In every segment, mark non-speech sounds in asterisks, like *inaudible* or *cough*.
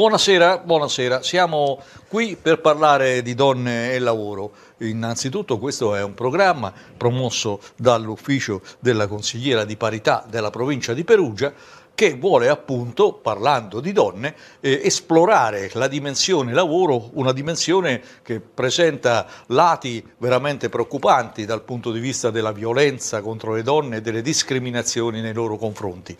Buonasera, buonasera, siamo qui per parlare di donne e lavoro. Innanzitutto questo è un programma promosso dall'ufficio della consigliera di parità della provincia di Perugia che vuole appunto, parlando di donne, eh, esplorare la dimensione lavoro, una dimensione che presenta lati veramente preoccupanti dal punto di vista della violenza contro le donne e delle discriminazioni nei loro confronti.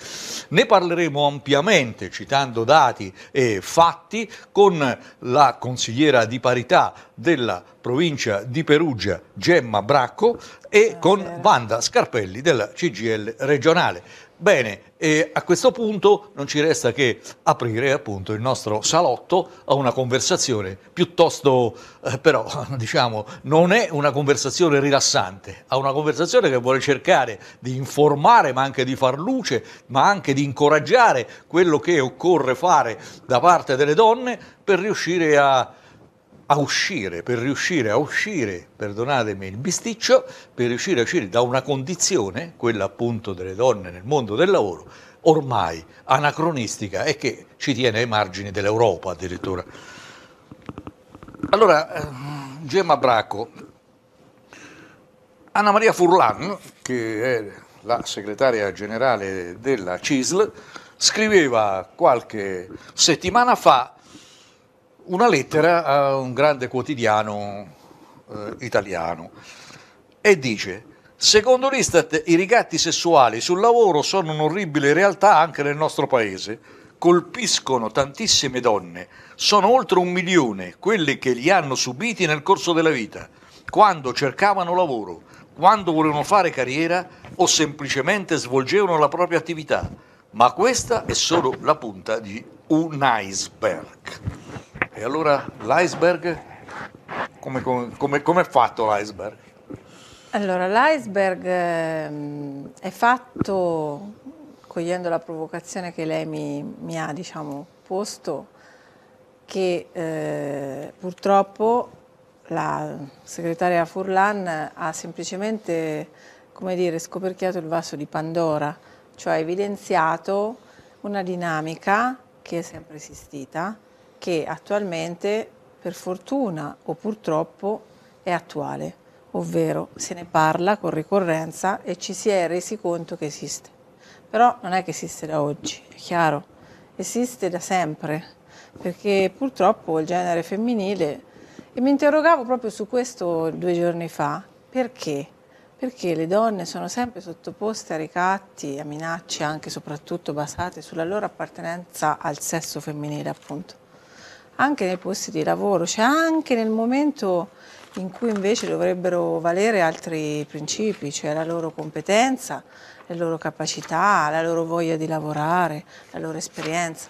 Ne parleremo ampiamente, citando dati e fatti, con la consigliera di parità della provincia di Perugia, Gemma Bracco, e Buonasera. con Wanda Scarpelli della CGL regionale. Bene, e a questo punto non ci resta che aprire appunto il nostro salotto a una conversazione piuttosto, eh, però *laughs* diciamo, non è una conversazione rilassante, a una conversazione che vuole cercare di informare ma anche di far luce, ma anche di incoraggiare quello che occorre fare da parte delle donne per riuscire a a uscire, per riuscire a uscire, perdonatemi il bisticcio, per riuscire a uscire da una condizione, quella appunto delle donne nel mondo del lavoro, ormai anacronistica e che ci tiene ai margini dell'Europa addirittura. Allora, ehm, Gemma Bracco, Anna Maria Furlan, che è la segretaria generale della CISL, scriveva qualche settimana fa una lettera a un grande quotidiano eh, italiano e dice Secondo l'Istat i ricatti sessuali sul lavoro sono un'orribile realtà anche nel nostro paese. Colpiscono tantissime donne, sono oltre un milione quelle che li hanno subiti nel corso della vita, quando cercavano lavoro, quando volevano fare carriera o semplicemente svolgevano la propria attività. Ma questa è solo la punta di un iceberg. E allora l'iceberg, come, come, come è fatto l'iceberg? Allora, l'iceberg ehm, è fatto, cogliendo la provocazione che lei mi, mi ha diciamo, posto, che eh, purtroppo la segretaria Furlan ha semplicemente come dire, scoperchiato il vaso di Pandora, cioè ha evidenziato una dinamica che è sempre esistita, che attualmente, per fortuna o purtroppo, è attuale, ovvero se ne parla con ricorrenza e ci si è resi conto che esiste. Però non è che esiste da oggi, è chiaro, esiste da sempre, perché purtroppo il genere femminile, e mi interrogavo proprio su questo due giorni fa, perché? Perché le donne sono sempre sottoposte a ricatti, a minacce anche e soprattutto basate sulla loro appartenenza al sesso femminile, appunto anche nei posti di lavoro, cioè anche nel momento in cui invece dovrebbero valere altri principi, cioè la loro competenza, le loro capacità, la loro voglia di lavorare, la loro esperienza.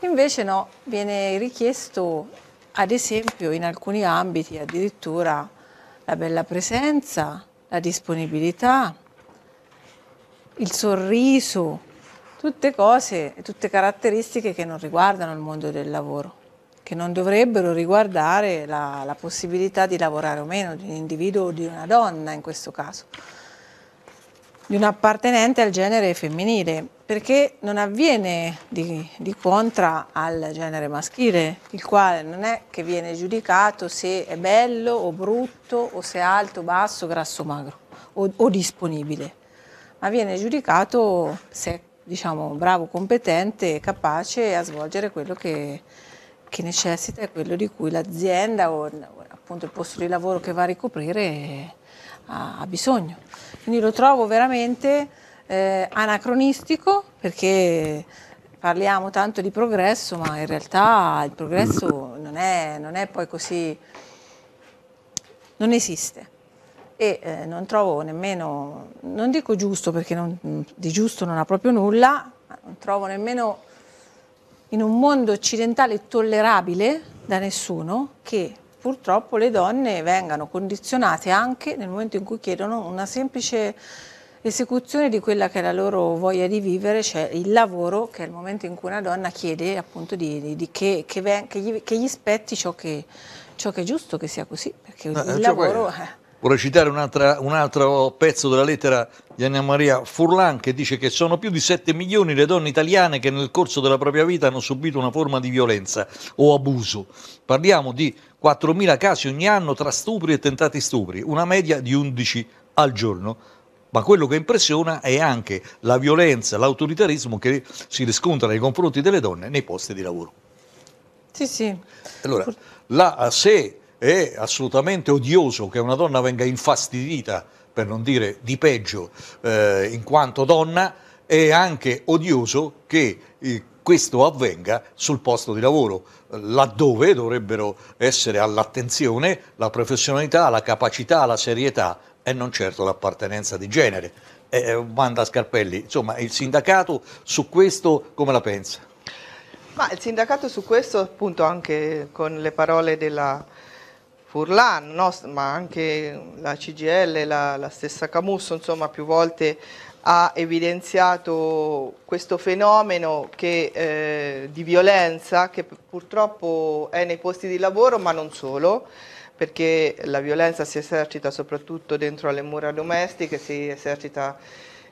Invece no, viene richiesto ad esempio in alcuni ambiti addirittura la bella presenza, la disponibilità, il sorriso, tutte cose, tutte caratteristiche che non riguardano il mondo del lavoro che non dovrebbero riguardare la, la possibilità di lavorare o meno di un individuo o di una donna in questo caso, di un appartenente al genere femminile, perché non avviene di, di contra al genere maschile, il quale non è che viene giudicato se è bello o brutto o se è alto, basso, grasso, magro o, o disponibile, ma viene giudicato se è diciamo, bravo, competente e capace a svolgere quello che, che necessita è quello di cui l'azienda o appunto il posto di lavoro che va a ricoprire ha, bisogno. Quindi lo trovo veramente eh, anacronistico perché parliamo tanto di progresso, ma in realtà il progresso non è, non è poi così, non esiste. E eh, non trovo nemmeno, non dico giusto perché non, di giusto non ha proprio nulla, ma non trovo nemmeno in un mondo occidentale tollerabile da nessuno che purtroppo le donne vengano condizionate anche nel momento in cui chiedono una semplice esecuzione di quella che è la loro voglia di vivere, cioè il lavoro, che è il momento in cui una donna chiede appunto di, di, di che, che, che, gli, che, gli, spetti ciò che, ciò che è giusto che sia così, perché no, il eh, cioè, lavoro... Quello. Vorrei citare un altro pezzo della lettera di Anna Maria Furlan che dice che sono più di 7 milioni le donne italiane che nel corso della propria vita hanno subito una forma di violenza o abuso. Parliamo di 4.000 casi ogni anno tra stupri e tentati stupri, una media di 11 al giorno. Ma quello che impressiona è anche la violenza, l'autoritarismo che si riscontra nei confronti delle donne nei posti di lavoro. Sì, sì. Allora, la, se è assolutamente odioso che una donna venga infastidita, per non dire di peggio, eh, in quanto donna, è anche odioso che eh, questo avvenga sul posto di lavoro, laddove dovrebbero essere all'attenzione la professionalità, la capacità, la serietà e non certo l'appartenenza di genere. Eh, eh Wanda Scarpelli, insomma, il sindacato su questo come la pensa? Ma il sindacato su questo, appunto, anche con le parole della Furlan, no? ma anche la CGL, la, la stessa Camusso, insomma più volte ha evidenziato questo fenomeno che, eh, di violenza che purtroppo è nei posti di lavoro ma non solo perché la violenza si esercita soprattutto dentro alle mura domestiche, si esercita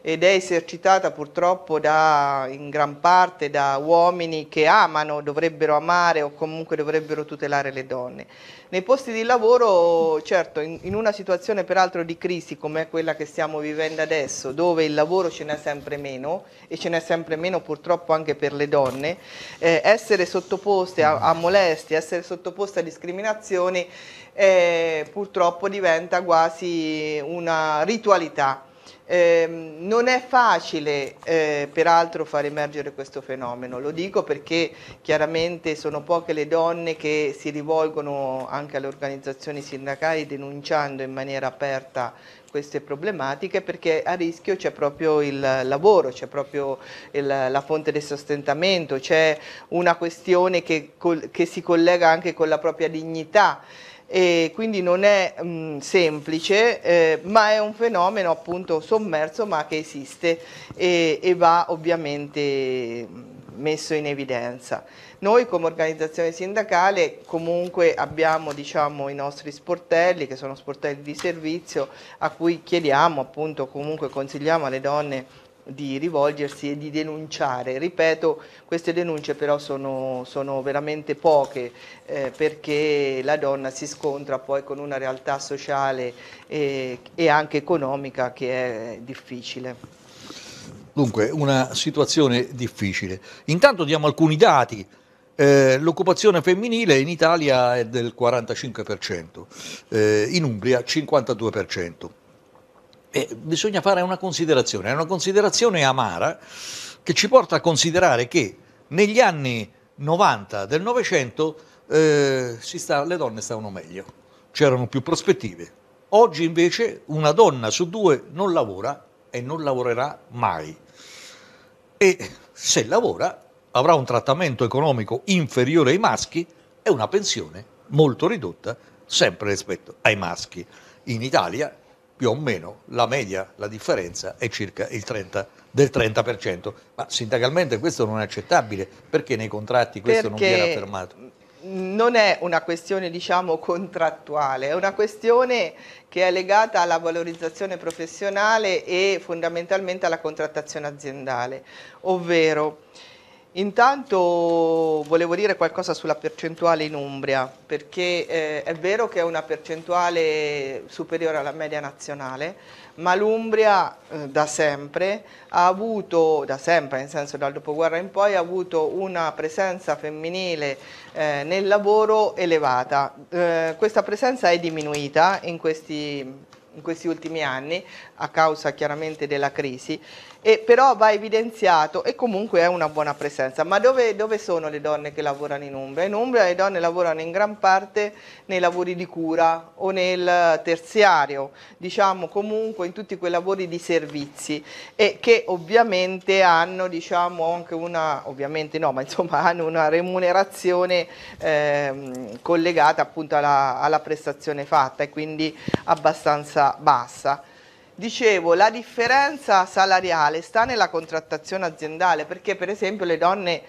ed è esercitata purtroppo da, in gran parte da uomini che amano, dovrebbero amare o comunque dovrebbero tutelare le donne. Nei posti di lavoro, certo, in, in una situazione peraltro di crisi come quella che stiamo vivendo adesso, dove il lavoro ce n'è sempre meno e ce n'è sempre meno purtroppo anche per le donne, eh, essere sottoposte a, a molestie, essere sottoposte a discriminazioni eh, purtroppo diventa quasi una ritualità. Ehm, non è facile eh, peraltro far emergere questo fenomeno, lo dico perché chiaramente sono poche le donne che si rivolgono anche alle organizzazioni sindacali denunciando in maniera aperta queste problematiche perché a rischio c'è proprio il lavoro, c'è proprio il, la fonte del sostentamento, c'è una questione che, che si collega anche con la propria dignità e quindi non è mh, mm, semplice, eh, ma è un fenomeno appunto sommerso ma che esiste e, e va ovviamente mm, messo in evidenza. Noi come organizzazione sindacale comunque abbiamo diciamo, i nostri sportelli che sono sportelli di servizio a cui chiediamo appunto comunque consigliamo alle donne di rivolgersi e di denunciare. Ripeto, queste denunce però sono, sono veramente poche eh, perché la donna si scontra poi con una realtà sociale e, e anche economica che è difficile. Dunque, una situazione difficile. Intanto diamo alcuni dati. Eh, l'occupazione femminile in Italia è del 45%, eh, in Umbria 52% eh, bisogna fare una considerazione, è una considerazione amara che ci porta a considerare che negli anni 90 del Novecento eh, le donne stavano meglio, c'erano più prospettive. Oggi invece una donna su due non lavora e non lavorerà mai. E se lavora avrà un trattamento economico inferiore ai maschi e una pensione molto ridotta sempre rispetto ai maschi. In Italia più o meno la media, la differenza è circa il 30, del 30%, ma sindacalmente questo non è accettabile, perché nei contratti questo perché non viene affermato? Non è una questione diciamo contrattuale, è una questione che è legata alla valorizzazione professionale e fondamentalmente alla contrattazione aziendale, ovvero Intanto volevo dire qualcosa sulla percentuale in Umbria, perché eh, è vero che è una percentuale superiore alla media nazionale, ma l'Umbria eh, da sempre ha avuto, da sempre, nel senso dal dopoguerra in poi, ha avuto una presenza femminile eh, nel lavoro elevata. Eh, questa presenza è diminuita in questi in questi ultimi anni a causa chiaramente della crisi e però va evidenziato e comunque è una buona presenza. Ma dove, dove, sono le donne che lavorano in Umbria? In Umbria le donne lavorano in gran parte nei lavori di cura o nel terziario, diciamo comunque in tutti quei lavori di servizi e che ovviamente hanno diciamo, anche una, ovviamente no, ma insomma *laughs* hanno una remunerazione eh, collegata appunto alla, alla prestazione fatta e quindi abbastanza bassa. Dicevo, la differenza salariale sta nella contrattazione aziendale, perché per esempio le donne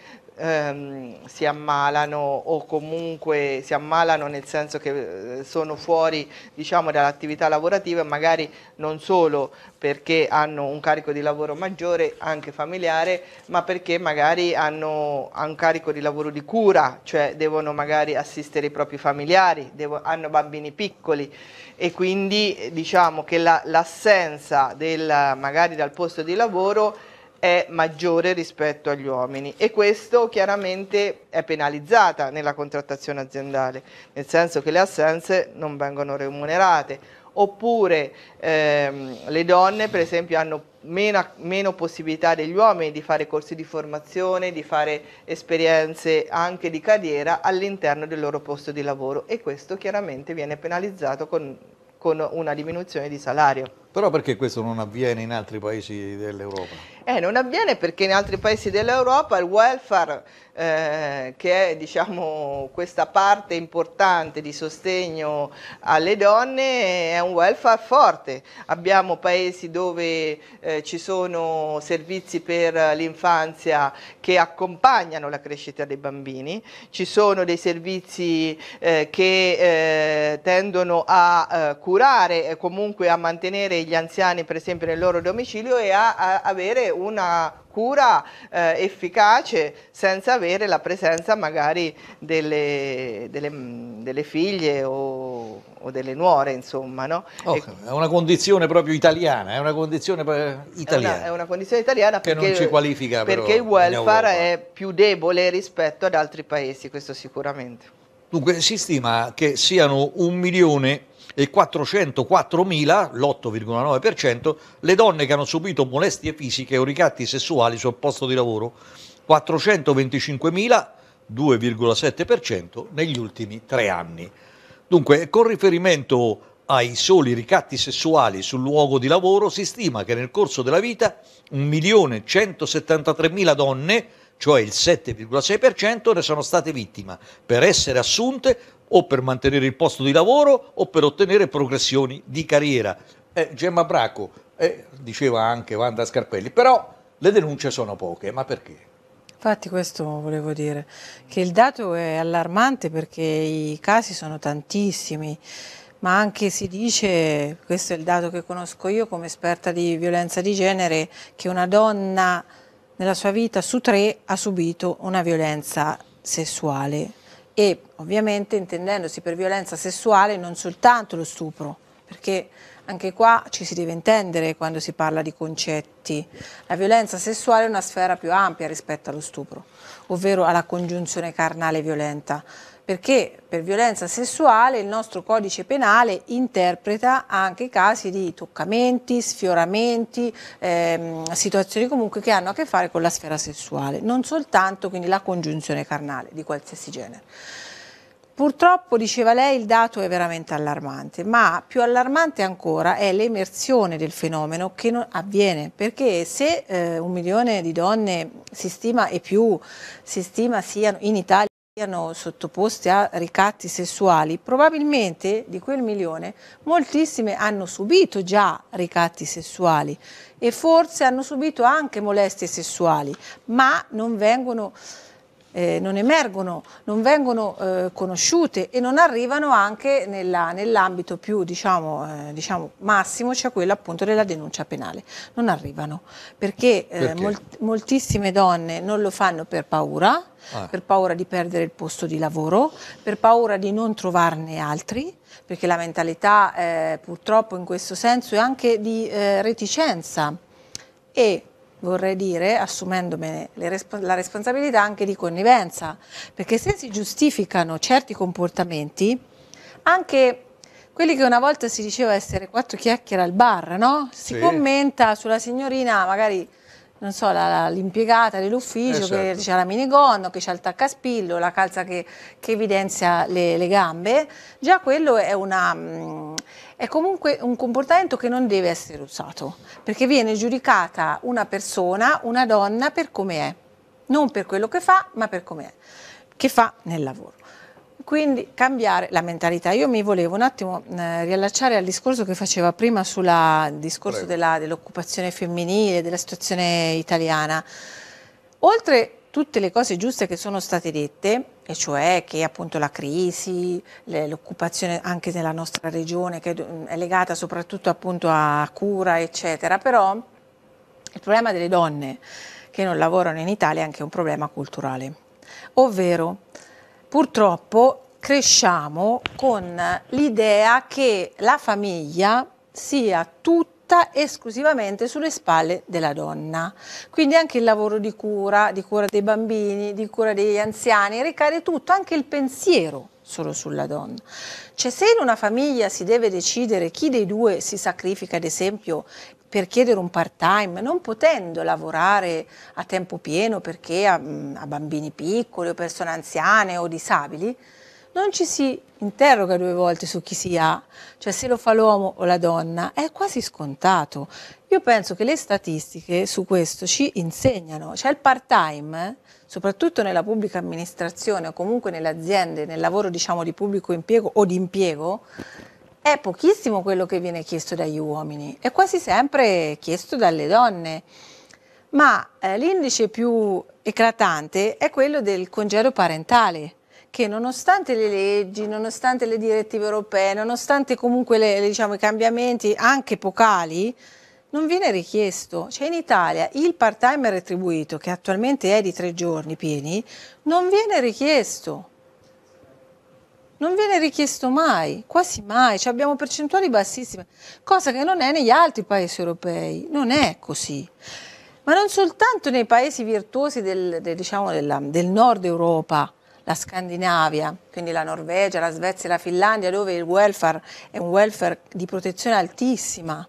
ehm, si ammalano o comunque si ammalano nel senso che eh, sono fuori diciamo, dall'attività lavorativa e magari non solo perché hanno un carico di lavoro maggiore, anche familiare, ma perché magari hanno un carico di lavoro di cura, cioè devono magari assistere i propri familiari, devo, hanno bambini piccoli e quindi diciamo che l'assenza la, magari dal posto di lavoro è maggiore rispetto agli uomini e questo chiaramente è penalizzata nella contrattazione aziendale, nel senso che le assenze non vengono remunerate oppure ehm, le donne per esempio hanno meno, meno, possibilità degli uomini di fare corsi di formazione, di fare esperienze anche di carriera all'interno del loro posto di lavoro e questo chiaramente viene penalizzato con, con una diminuzione di salario. Però perché questo non avviene in altri paesi dell'Europa? Eh, non avviene perché in altri paesi dell'Europa il welfare eh, che è diciamo, questa parte importante di sostegno alle donne, è un welfare forte. Abbiamo paesi dove eh, ci sono servizi per l'infanzia che accompagnano la crescita dei bambini, ci sono dei servizi eh, che eh, tendono a eh, curare e comunque a mantenere gli anziani per esempio nel loro domicilio e a, a avere una cura eh, efficace senza avere la presenza magari delle, delle, mm, delle figlie o, o, delle nuore, insomma. No? Oh, e, è una condizione proprio italiana, è una condizione italiana. È una, è una condizione italiana che perché, non ci qualifica perché il welfare è più debole rispetto ad altri paesi, questo sicuramente. Dunque si stima che siano un milione e 404.000, l'8,9%, le donne che hanno subito molestie fisiche o ricatti sessuali sul posto di lavoro, 425.000, 2,7% negli ultimi tre anni. Dunque, con riferimento ai soli ricatti sessuali sul luogo di lavoro, si stima che nel corso della vita 1.173.000 donne cioè il 7,6%, ne sono state vittime per essere assunte o per mantenere il posto di lavoro o per ottenere progressioni di carriera. Eh, Gemma Bracco, eh, diceva anche Wanda Scarpelli, però le denunce sono poche, ma perché? Infatti questo volevo dire, che il dato è allarmante perché i casi sono tantissimi, ma anche si dice, questo è il dato che conosco io come esperta di violenza di genere, che una donna nella sua vita su tre ha subito una violenza sessuale e ovviamente intendendosi per violenza sessuale non soltanto lo stupro, perché anche qua ci si deve intendere quando si parla di concetti. La violenza sessuale è una sfera più ampia rispetto allo stupro, ovvero alla congiunzione carnale violenta perché per violenza sessuale il nostro codice penale interpreta anche casi di toccamenti, sfioramenti, ehm, situazioni comunque che hanno a che fare con la sfera sessuale, non soltanto quindi la congiunzione carnale di qualsiasi genere. Purtroppo, diceva lei, il dato è veramente allarmante, ma più allarmante ancora è l'emersione del fenomeno che avviene, perché se eh, un milione di donne si stima e più si stima siano in Italia siano sottoposti a ricatti sessuali, probabilmente di quel milione moltissime hanno subito già ricatti sessuali e forse hanno subito anche molestie sessuali, ma non vengono eh, non emergono, non vengono eh, conosciute e non arrivano anche nell'ambito più diciamo, eh, diciamo massimo, cioè quello appunto della denuncia penale. Non arrivano perché, eh, perché? Molt moltissime donne non lo fanno per paura, ah. per paura di perdere il posto di lavoro, per paura di non trovarne altri, perché la mentalità eh, purtroppo in questo senso è anche di eh, reticenza e vorrei dire, assumendomene resp- la responsabilità anche di connivenza, perché se si giustificano certi comportamenti, anche quelli che una volta si diceva essere quattro chiacchiere al bar, no? Si sì. commenta sulla signorina, magari non so, la, la, l'impiegata dell'ufficio eh certo. che esatto. ha la minigonno, che ha il taccaspillo, la calza che, che evidenzia le, le, gambe, già quello è una, mm, è comunque un comportamento che non deve essere usato, perché viene giudicata una persona, una donna, per come è, non per quello che fa, ma per come è, che fa nel lavoro. Quindi cambiare la mentalità. Io mi volevo un attimo eh, riallacciare al discorso che faceva prima sul discorso dell'occupazione femminile, della situazione italiana. Oltre tutte le cose giuste che sono state dette, e cioè che appunto la crisi, l'occupazione anche nella nostra regione che è legata soprattutto appunto a cura, eccetera, però il problema delle donne che non lavorano in Italia è anche un problema culturale, ovvero purtroppo cresciamo con l'idea che la famiglia sia tutta tutta esclusivamente sulle spalle della donna. Quindi anche il lavoro di cura, di cura dei bambini, di cura degli anziani, ricade tutto, anche il pensiero solo sulla donna. Cioè se in una famiglia si deve decidere chi dei due si sacrifica, ad esempio, per chiedere un part-time, non potendo lavorare a tempo pieno perché ha, ha bambini piccoli o persone anziane o disabili, non ci si interroga due volte su chi si ha, cioè se lo fa l'uomo o la donna, è quasi scontato. Io penso che le statistiche su questo ci insegnano, cioè il part-time, soprattutto nella pubblica amministrazione o comunque nelle aziende, nel lavoro diciamo di pubblico impiego o di impiego, è pochissimo quello che viene chiesto dagli uomini, è quasi sempre chiesto dalle donne. Ma eh, l'indice più eclatante è quello del congedo parentale che nonostante le leggi, nonostante le direttive europee, nonostante comunque le, diciamo, i cambiamenti anche epocali, non viene richiesto. Cioè in Italia il part-time retribuito, che attualmente è di tre giorni pieni, non viene richiesto. Non viene richiesto mai, quasi mai, cioè abbiamo percentuali bassissime, cosa che non è negli altri paesi europei, non è così. Ma non soltanto nei paesi virtuosi del, del, diciamo, della, del nord Europa, la Scandinavia, quindi la Norvegia, la Svezia la Finlandia, dove il welfare è un welfare di protezione altissima,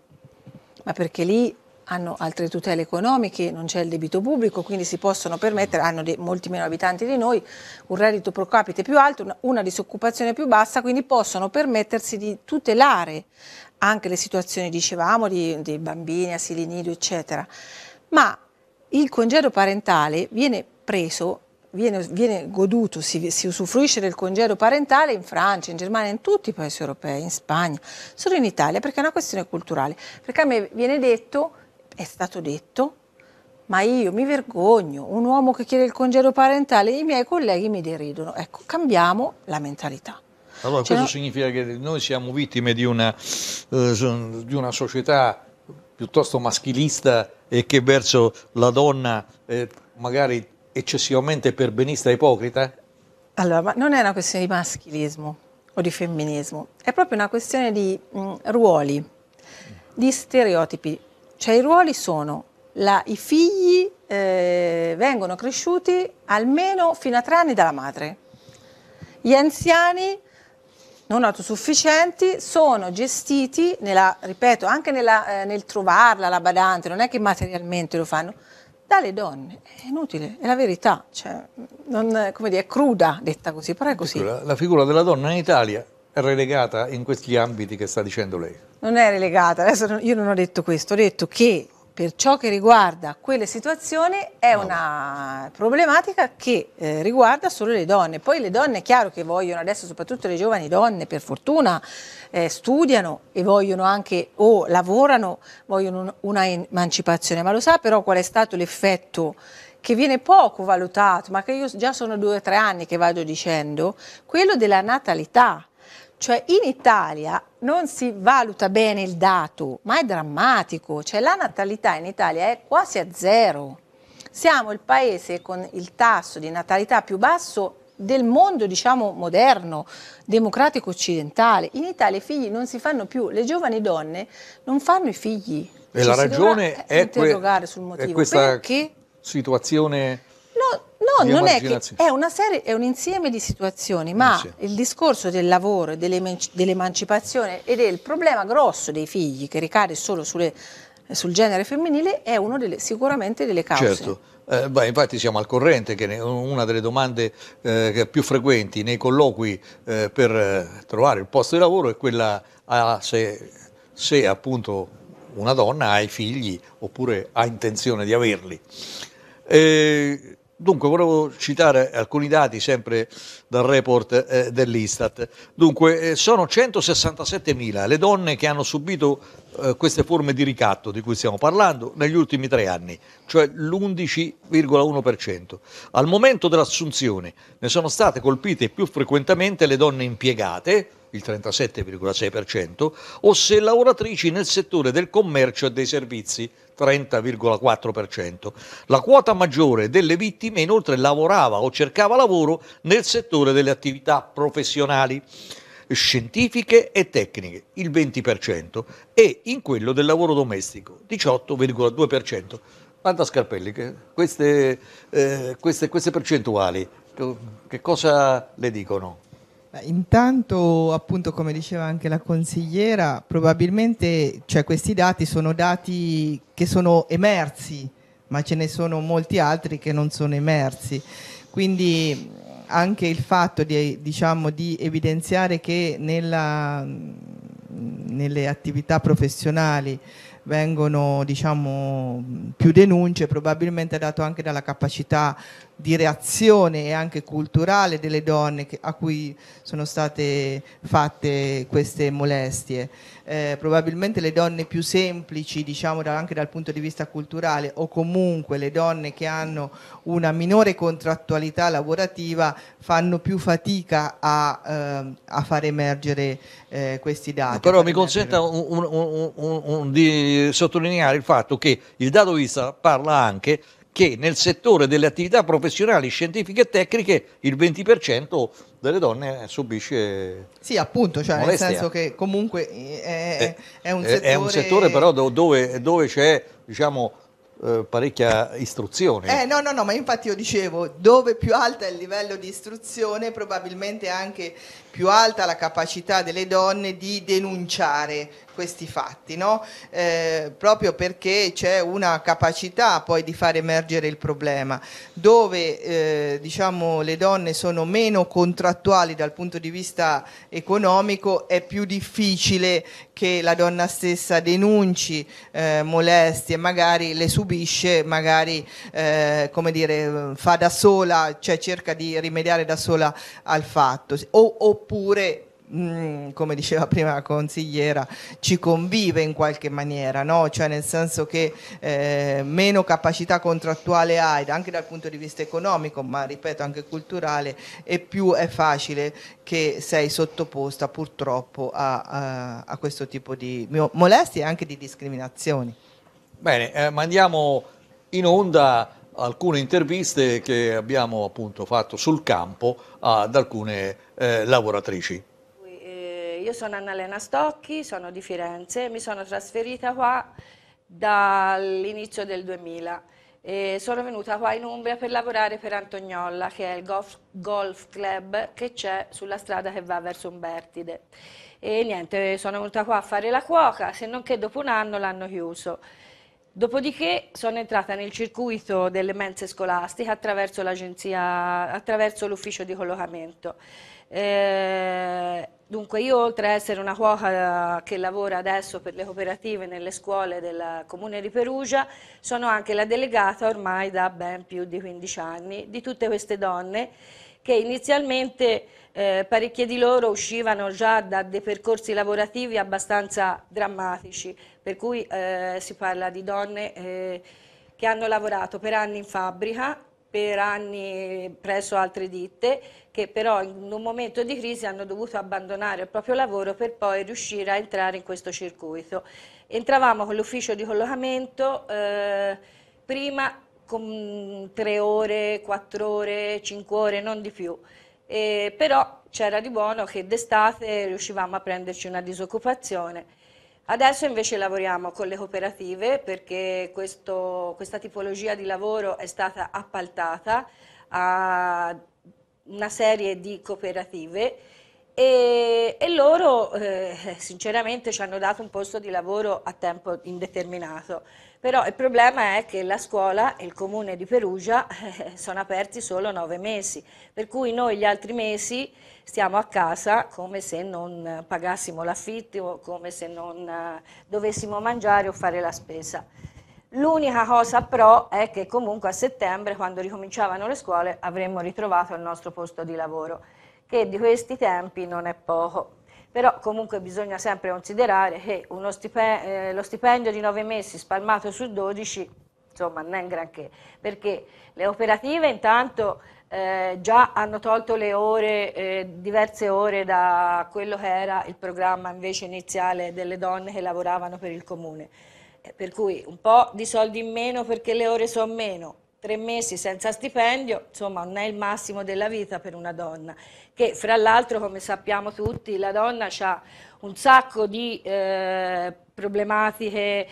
ma perché lì hanno altre tutele economiche, non c'è il debito pubblico, quindi si possono permettere, hanno dei, molti meno abitanti di noi, un reddito pro capite più alto, una, una disoccupazione più bassa, quindi possono permettersi di tutelare anche le situazioni, dicevamo, di, di bambini, asili nido, eccetera. Ma il congedo parentale viene preso viene, viene goduto, si, si, usufruisce del congedo parentale in Francia, in Germania, in tutti i paesi europei, in Spagna, solo in Italia, perché è una questione culturale. Perché a me viene detto, è stato detto, ma io mi vergogno, un uomo che chiede il congedo parentale, i miei colleghi mi deridono. Ecco, cambiamo la mentalità. Allora, cioè, questo no... significa che noi siamo vittime di una, eh, di una società piuttosto maschilista e che verso la donna eh, magari eccessivamente perbenista e ipocrita? Allora, ma non è una questione di maschilismo o di femminismo, è proprio una questione di mh, mm, ruoli, di stereotipi. Cioè i ruoli sono, la, i figli eh, vengono cresciuti almeno fino a tre anni dalla madre, gli anziani non autosufficienti sono gestiti, nella, ripeto, anche nella, eh, nel trovarla la badante, non è che materialmente lo fanno, dalle donne. È inutile, è la verità, cioè, non, come dire, è cruda detta così, però è così. Ecco, la, la figura della donna in Italia è relegata in questi ambiti che sta dicendo lei. Non è relegata, adesso io non ho detto questo, ho detto che per ciò che riguarda quelle situazioni è una problematica che eh, riguarda solo le donne. Poi le donne è chiaro che vogliono adesso, soprattutto le giovani donne, per fortuna eh, studiano e vogliono anche o lavorano, vogliono un, una emancipazione, ma lo sa però qual è stato l'effetto che viene poco valutato, ma che io già sono due o tre anni che vado dicendo, quello della natalità cioè in Italia non si valuta bene il dato, ma è drammatico. Cioè la natalità in Italia è quasi a zero. Siamo il paese con il tasso di natalità più basso del mondo, diciamo, moderno, democratico occidentale. In Italia i figli non si fanno più, le giovani donne non fanno i figli. E Ci la ragione è, interrogare que- è questa situazione No, no non è che è una serie, è un insieme di situazioni, ma il discorso del lavoro, dell'emancipazione ed è il problema grosso dei figli che ricade solo sulle, sul genere femminile è una sicuramente delle cause. Certo. Eh, beh, infatti siamo al corrente che una delle domande eh, più frequenti nei colloqui eh, per eh, trovare il posto di lavoro è quella a, se, se appunto una donna ha i figli oppure ha intenzione di averli. Eh, Dunque, volevo citare alcuni dati sempre dal report eh, dell'Istat. Dunque, eh, sono 167.000 le donne che hanno subito eh, queste forme di ricatto di cui stiamo parlando negli ultimi tre anni, cioè l'11,1%. Al momento dell'assunzione ne sono state colpite più frequentemente le donne impiegate, il 37,6%, o se lavoratrici nel settore del commercio e dei servizi, 30,4%. La quota maggiore delle vittime inoltre lavorava o cercava lavoro nel settore delle attività professionali scientifiche e tecniche, il 20%, e in quello del lavoro domestico, 18,2%. Manda Scarpelli, queste, eh, queste, queste percentuali, che cosa le dicono? Intanto, appunto, come diceva anche la consigliera, probabilmente cioè, questi dati sono dati che sono emersi, ma ce ne sono molti altri che non sono emersi. Quindi anche il fatto di, diciamo, di evidenziare che nella, nelle attività professionali vengono diciamo, più denunce, probabilmente dato anche dalla capacità di reazione e anche culturale delle donne che, a cui sono state fatte queste molestie. Eh, probabilmente le donne più semplici, diciamo da, anche dal punto di vista culturale, o comunque le donne che hanno una minore contrattualità lavorativa fanno più fatica a, eh, a far emergere eh, questi dati. Però mi consenta un, un, un, di sottolineare il fatto che il dato vista parla anche che nel settore delle attività professionali, scientifiche e tecniche il 20% delle donne subisce Sì, appunto, cioè nel senso che comunque è, è, eh, un, settore... è un, settore... però dove, dove c'è, diciamo, eh, parecchia istruzione. Eh, no, no, no, ma infatti io dicevo, dove più alta è il livello di istruzione, probabilmente anche più alta la capacità delle donne di denunciare questi fatti, no? eh, proprio perché c'è una capacità poi di far emergere il problema, dove eh, diciamo, le donne sono meno contrattuali dal punto di vista economico è più difficile che la donna stessa denunci eh, molestie, magari le subisce, magari eh, come dire, fa da sola, cioè cerca di rimediare da sola al fatto, o, oppure Mm, come diceva prima la consigliera, ci convive in qualche maniera, no? cioè nel senso che eh, meno capacità contrattuale hai, anche dal punto di vista economico, ma ripeto anche culturale, e più è facile che sei sottoposta purtroppo a, a, a questo tipo di molestie e anche di discriminazioni. Bene, eh, mandiamo in onda alcune interviste che abbiamo appunto fatto sul campo ad alcune eh, lavoratrici io sono Annalena Stocchi, sono di Firenze, mi sono trasferita qua dall'inizio del 2000 e sono venuta qua in Umbria per lavorare per Antoniolla che è il golf, golf club che c'è sulla strada che va verso Umbertide e niente, sono venuta qua a fare la cuoca se non che dopo un anno l'hanno chiuso Dopodiché sono entrata nel circuito delle mense scolastiche attraverso l'ufficio di collocamento. Eh, Dunque io oltre ad essere una cuoca eh, che lavora adesso per le cooperative nelle scuole del comune di Perugia, sono anche la delegata ormai da ben più di 15 anni di tutte queste donne che inizialmente eh, parecchie di loro uscivano già da dei percorsi lavorativi abbastanza drammatici, per cui eh, si parla di donne eh, che hanno lavorato per anni in fabbrica per anni presso altre ditte che però in un momento di crisi hanno dovuto abbandonare il proprio lavoro per poi riuscire a entrare in questo circuito. Entravamo con l'ufficio di collocamento eh, prima con tre ore, quattro ore, cinque ore, non di più. E, eh, però c'era di buono che d'estate riuscivamo a prenderci una disoccupazione Adesso invece lavoriamo con le cooperative perché questo, questa tipologia di lavoro è stata appaltata a una serie di cooperative e, e loro eh, sinceramente ci hanno dato un posto di lavoro a tempo indeterminato. Però il problema è che la scuola e il comune di Perugia eh, sono aperti solo nove mesi, per cui noi gli altri mesi stiamo a casa come se non pagassimo l'affitto, come se non eh, dovessimo mangiare o fare la spesa. L'unica cosa però è che comunque a settembre, quando ricominciavano le scuole, avremmo ritrovato il nostro posto di lavoro, che di questi tempi non è poco però comunque bisogna sempre considerare che stipendio, eh, lo stipendio di 9 mesi spalmato su 12 insomma non è granché, perché le operative intanto eh, già hanno tolto le ore, eh, diverse ore da quello che era il programma invece iniziale delle donne che lavoravano per il comune, eh, per cui un po' di soldi in meno perché le ore sono meno, tre mesi senza stipendio, insomma non è il massimo della vita per una donna, che fra l'altro come sappiamo tutti la donna ha un sacco di eh, problematiche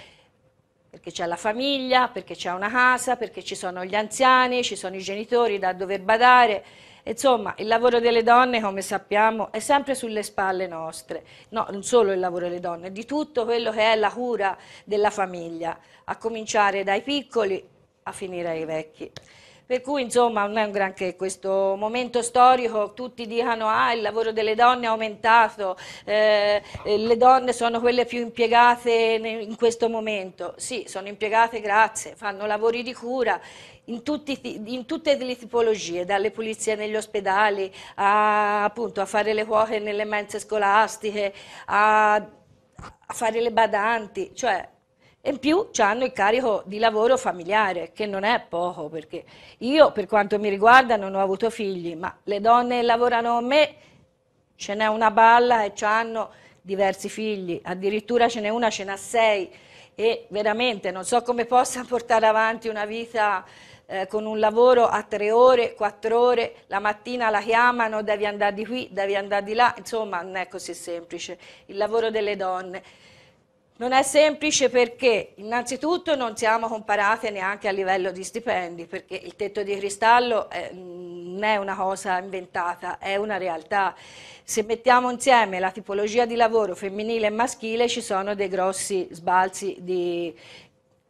perché c'è la famiglia, perché c'è una casa, perché ci sono gli anziani, ci sono i genitori da dover badare, Insomma, il lavoro delle donne, come sappiamo, è sempre sulle spalle nostre. No, non solo il lavoro delle donne, di tutto quello che è la cura della famiglia, a cominciare dai piccoli a finire ai vecchi. Per cui insomma non è un granché questo momento storico, tutti dicono ah il lavoro delle donne è aumentato, eh, le donne sono quelle più impiegate in questo momento. Sì, sono impiegate grazie, fanno lavori di cura in, tutti, in tutte le tipologie, dalle pulizie negli ospedali a, appunto, a fare le cuoche nelle mense scolastiche, a, a fare le badanti, cioè e in più hanno il carico di lavoro familiare, che non è poco, perché io per quanto mi riguarda non ho avuto figli, ma le donne che lavorano con me ce n'è una balla e hanno diversi figli, addirittura ce n'è una, ce n'ha sei e veramente non so come possa portare avanti una vita eh, con un lavoro a tre ore, quattro ore, la mattina la chiamano, devi andare di qui, devi andare di là, insomma non è così semplice il lavoro delle donne. Non è semplice perché innanzitutto non siamo comparate neanche a livello di stipendi, perché il tetto di cristallo è, eh, non è una cosa inventata, è una realtà. Se mettiamo insieme la tipologia di lavoro femminile e maschile ci sono dei grossi sbalzi di,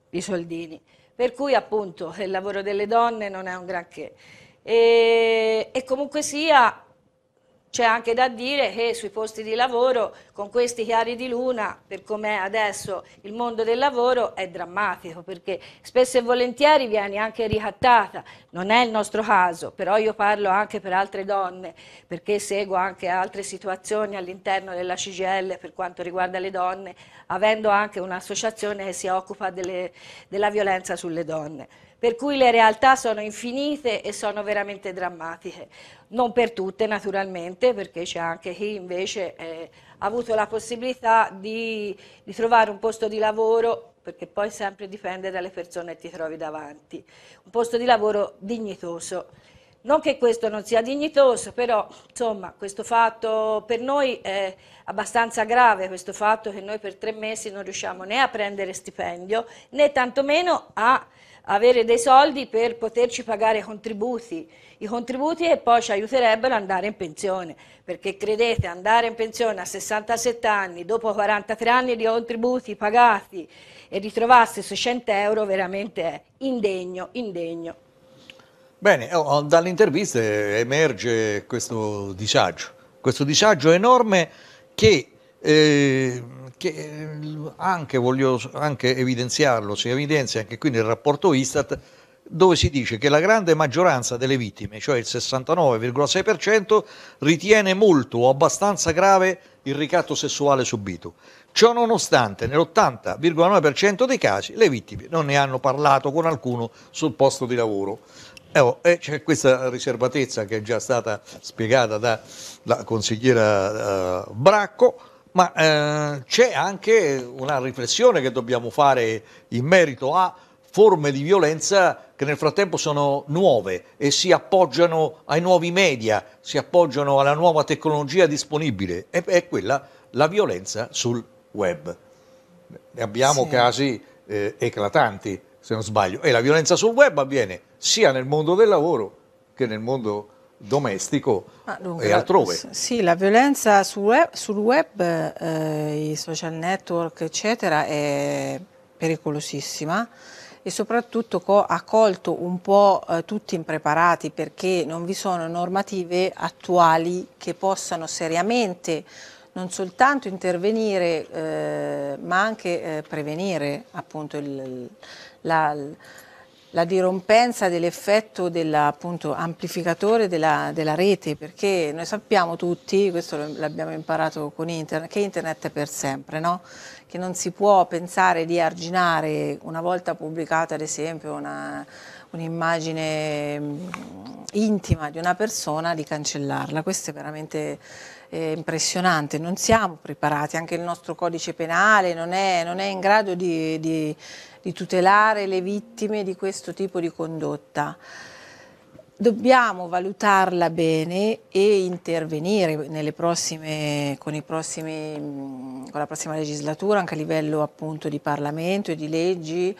di soldini. Per cui appunto il lavoro delle donne non è un granché. E, e comunque sia c'è anche da dire che sui posti di lavoro, con questi chiari di luna, per com'è adesso il mondo del lavoro, è drammatico, perché spesso e volentieri vieni anche ricattata. Non è il nostro caso, però io parlo anche per altre donne, perché seguo anche altre situazioni all'interno della CGL per quanto riguarda le donne, avendo anche un'associazione che si occupa delle, della violenza sulle donne per cui le realtà sono infinite e sono veramente drammatiche non per tutte naturalmente, perché c'è anche chi invece eh, ha avuto la possibilità di, di trovare un posto di lavoro, perché poi sempre dipende dalle persone che ti trovi davanti, un posto di lavoro dignitoso. Non che questo non sia dignitoso, però insomma questo fatto per noi è abbastanza grave, questo fatto che noi per tre mesi non riusciamo né a prendere stipendio né tantomeno a avere dei soldi per poterci pagare i contributi, i contributi che poi ci aiuterebbero ad andare in pensione, perché credete andare in pensione a 67 anni, dopo 43 anni di contributi pagati e ritrovarsi 600 euro veramente è indegno, indegno. Bene, oh, oh, dalle interviste emerge questo disagio, questo disagio enorme che eh, che ehm, anche voglio anche evidenziarlo, si evidenzia anche qui nel rapporto Istat, dove si dice che la grande maggioranza delle vittime, cioè il 69,6%, ritiene molto o abbastanza grave il ricatto sessuale subito. Ciò nonostante, nell'80,9% dei casi le vittime non ne hanno parlato con alcuno sul posto di lavoro. Eh, oh, eh, c'è questa riservatezza che è già stata spiegata dalla consigliera eh, Bracco, ma eh, c'è anche una riflessione che dobbiamo fare in merito a forme di violenza che nel frattempo sono nuove e si appoggiano ai nuovi media, si appoggiano alla nuova tecnologia disponibile, e è quella la violenza sul web. Ne abbiamo sì. casi eh, eclatanti, se non sbaglio, e la violenza sul web avviene sia nel mondo del lavoro che nel mondo domestico ah, dunque, e altrove. Sì, la violenza sul web, sul web eh, i social network, eccetera, è pericolosissima e soprattutto co- ha colto un po' eh, tutti impreparati perché non vi sono normative attuali che possano seriamente non soltanto intervenire eh, ma anche eh, prevenire appunto il, la, la dirompenza dell'effetto dell'amplificatore della, della, rete, perché noi sappiamo tutti, questo l'abbiamo imparato con internet, che internet è per sempre, no? che non si può pensare di arginare una volta pubblicata ad esempio un'immagine mm, intima di una persona, di cancellarla, questo è veramente eh, impressionante, non siamo preparati, anche il nostro codice penale non è, non è in grado di, di di tutelare le vittime di questo tipo di condotta. Dobbiamo valutarla bene e intervenire prossime, con, prossimi, con la prossima legislatura anche a livello appunto di Parlamento e di leggi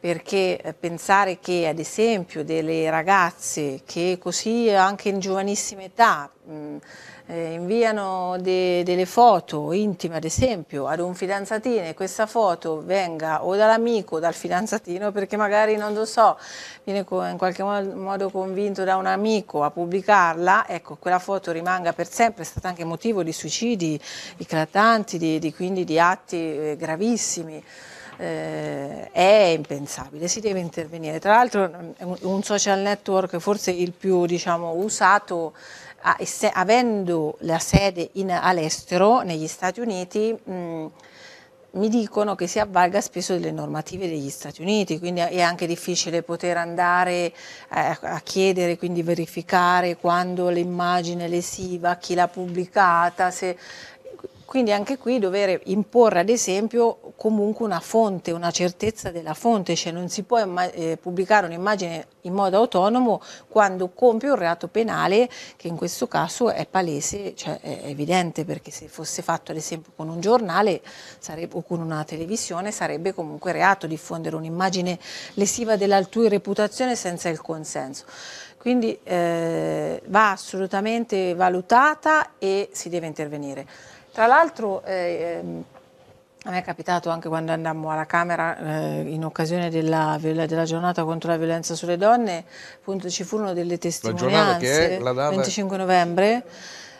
perché pensare che ad esempio delle ragazze che così anche in giovanissima età mh, eh, inviano de, delle foto intime ad esempio ad un fidanzatino e questa foto venga o dall'amico o dal fidanzatino perché magari non lo so viene in qualche modo convinto da un amico a pubblicarla ecco quella foto rimanga per sempre è stata anche motivo di suicidi eclatanti di, di, quindi di atti eh, gravissimi eh, è impensabile, si deve intervenire. Tra l'altro mm, un social network forse il più diciamo, usato a, ah, esse, avendo la sede in, all'estero, negli Stati Uniti, mh, mm, mi dicono che si avvalga spesso delle normative degli Stati Uniti, quindi è anche difficile poter andare a, eh, a chiedere, quindi verificare quando l'immagine lesiva, chi l'ha pubblicata, se quindi anche qui dover imporre ad esempio comunque una fonte, una certezza della fonte, cioè non si può eh, pubblicare un'immagine in modo autonomo quando compie un reato penale che in questo caso è palese, cioè è evidente perché se fosse fatto ad esempio con un giornale sarebbe, o con una televisione sarebbe comunque reato diffondere un'immagine lesiva dell'altrui reputazione senza il consenso. Quindi eh, va assolutamente valutata e si deve intervenire. Tra l'altro eh, ehm, a me è capitato anche quando andammo alla Camera eh, in occasione della, della, giornata contro la violenza sulle donne, appunto ci furono delle testimonianze, la, la 25 novembre,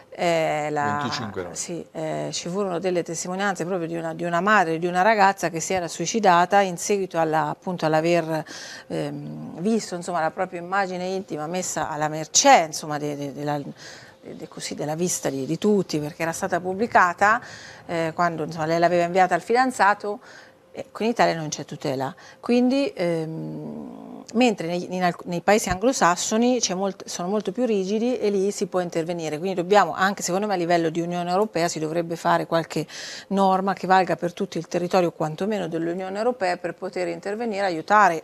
eh, la, 25 novembre. Sì, eh, ci furono delle testimonianze proprio di una, di una, madre, di una ragazza che si era suicidata in seguito all'aver all ehm, visto insomma, la propria immagine intima messa alla mercé insomma, de, de, de così, della vista di, di, tutti, perché era stata pubblicata eh, quando insomma, lei l'aveva inviata al fidanzato, eh, in Italia non c'è tutela. Quindi, ehm, mentre nei, nei, nei, paesi anglosassoni molt, sono molto più rigidi e lì si può intervenire. Quindi dobbiamo, anche secondo me a livello di Unione Europea, si dovrebbe fare qualche norma che valga per tutto il territorio, quantomeno dell'Unione Europea, per poter intervenire, aiutare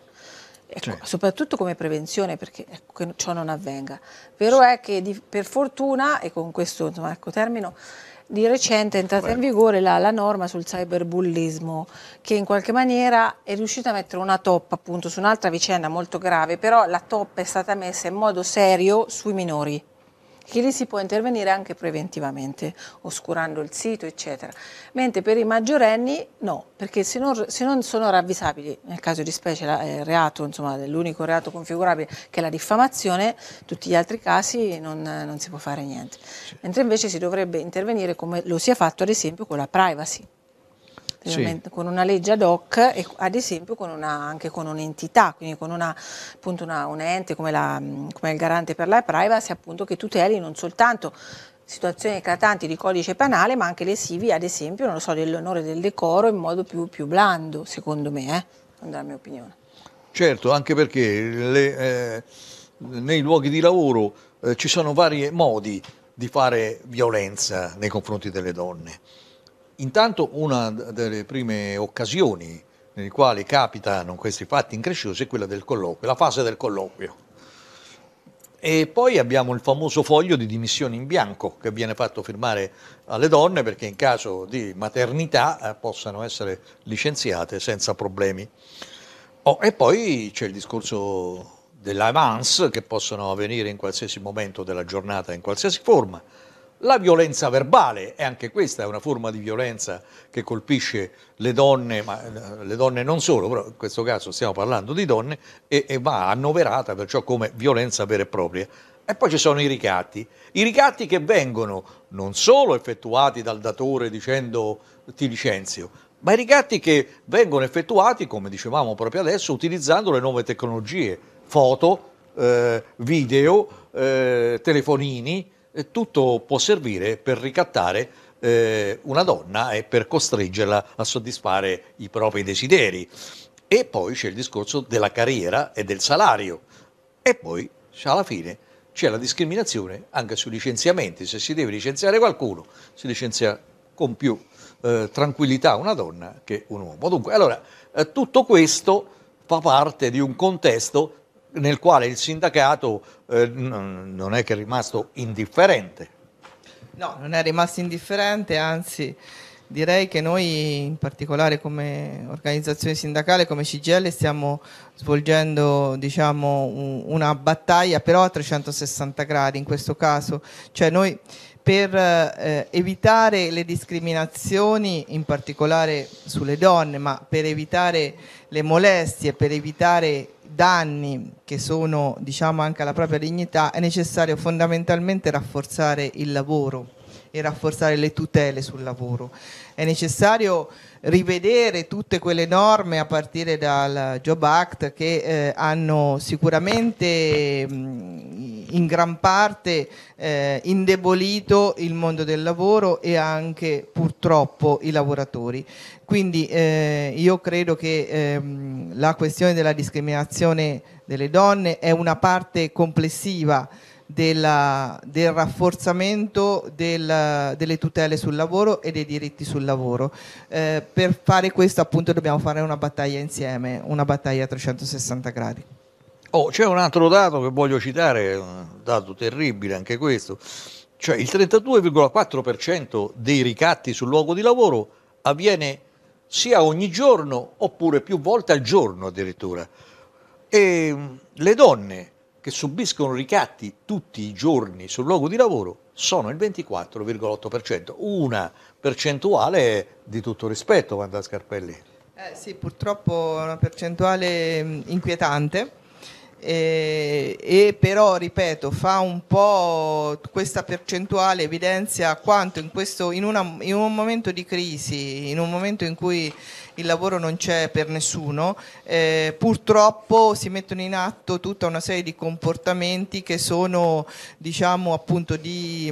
Ecco, sì. soprattutto come prevenzione perché ecco, ciò non avvenga. Vero sì. è che di, per fortuna, e con questo insomma, ecco, termino, di recente è entrata Beh. in vigore la, la, norma sul cyberbullismo che in qualche maniera è riuscita a mettere una toppa appunto su un'altra vicenda molto grave, però la toppa è stata messa in modo serio sui minori che lì si può intervenire anche preventivamente, oscurando il sito, eccetera. Mentre per i maggiorenni no, perché se non, se non sono ravvisabili, nel caso di specie eh, il reato, insomma l'unico reato configurabile che è la diffamazione, tutti gli altri casi non, non si può fare niente. Mentre invece si dovrebbe intervenire come lo si è fatto ad esempio con la privacy sì. con una legge ad hoc e ad esempio con una, anche con un'entità, quindi con una, appunto una, un ente come, la, come il garante per la privacy appunto che tuteli non soltanto situazioni eclatanti di codice penale, ma anche lesivi, ad esempio, non lo so, dell'onore del decoro in modo più, più blando, secondo me, eh? non dalla mia opinione. Certo, anche perché le, eh, nei luoghi di lavoro eh, ci sono vari modi di fare violenza nei confronti delle donne. Intanto una delle prime occasioni nelle quali capitano questi fatti incresciosi è quella del colloquio, la fase del colloquio. E poi abbiamo il famoso foglio di dimissioni in bianco che viene fatto firmare alle donne perché in caso di maternità eh, possano essere licenziate senza problemi. Oh, e poi c'è il discorso dell'avance che possono avvenire in qualsiasi momento della giornata, in qualsiasi forma. La violenza verbale, e anche questa è una forma di violenza che colpisce le donne, ma eh, le donne non solo, però in questo caso stiamo parlando di donne, e, e va annoverata perciò come violenza vera e propria. E poi ci sono i ricatti, i ricatti che vengono non solo effettuati dal datore dicendo ti licenzio, ma i ricatti che vengono effettuati, come dicevamo proprio adesso, utilizzando le nuove tecnologie, foto, eh, video, eh, telefonini, eh, tutto può servire per ricattare eh, una donna e per costringerla a soddisfare i propri desideri. E poi c'è il discorso della carriera e del salario. E poi cioè, alla fine c'è la discriminazione anche sui licenziamenti. Se si deve licenziare qualcuno, si licenzia con più eh, tranquillità una donna che un uomo. Dunque, allora, eh, tutto questo fa parte di un contesto nel quale il sindacato eh, non è che è rimasto indifferente. No, non è rimasto indifferente, anzi direi che noi in particolare come organizzazione sindacale, come CGL, stiamo svolgendo diciamo, una battaglia però a 360 gradi in questo caso, cioè noi per eh, evitare le discriminazioni in particolare sulle donne, ma per evitare le molestie, per evitare danni che sono diciamo, anche alla propria dignità è necessario fondamentalmente rafforzare il lavoro e rafforzare le tutele sul lavoro. È necessario rivedere tutte quelle norme a partire dal Job Act che eh, hanno sicuramente mh, mm, in gran parte eh, indebolito il mondo del lavoro e anche purtroppo i lavoratori. Quindi eh, io credo che ehm, la questione della discriminazione delle donne è una parte complessiva della, del rafforzamento del, delle tutele sul lavoro e dei diritti sul lavoro. Eh, per fare questo appunto dobbiamo fare una battaglia insieme, una battaglia a 360 gradi. Oh, c'è un altro dato che voglio citare, un dato terribile anche questo, cioè il 32,4% dei ricatti sul luogo di lavoro avviene sia ogni giorno oppure più volte al giorno addirittura. E mm, le donne che subiscono ricatti tutti i giorni sul luogo di lavoro sono il 24,8%, una percentuale di tutto rispetto, Vanda Scarpelli. Eh sì, purtroppo una percentuale mm, inquietante. E, eh, e, però ripeto fa un po' questa percentuale evidenzia quanto in, questo, in, una, in, un momento di crisi in un momento in cui il lavoro non c'è per nessuno eh, purtroppo si mettono in atto tutta una serie di comportamenti che sono diciamo appunto di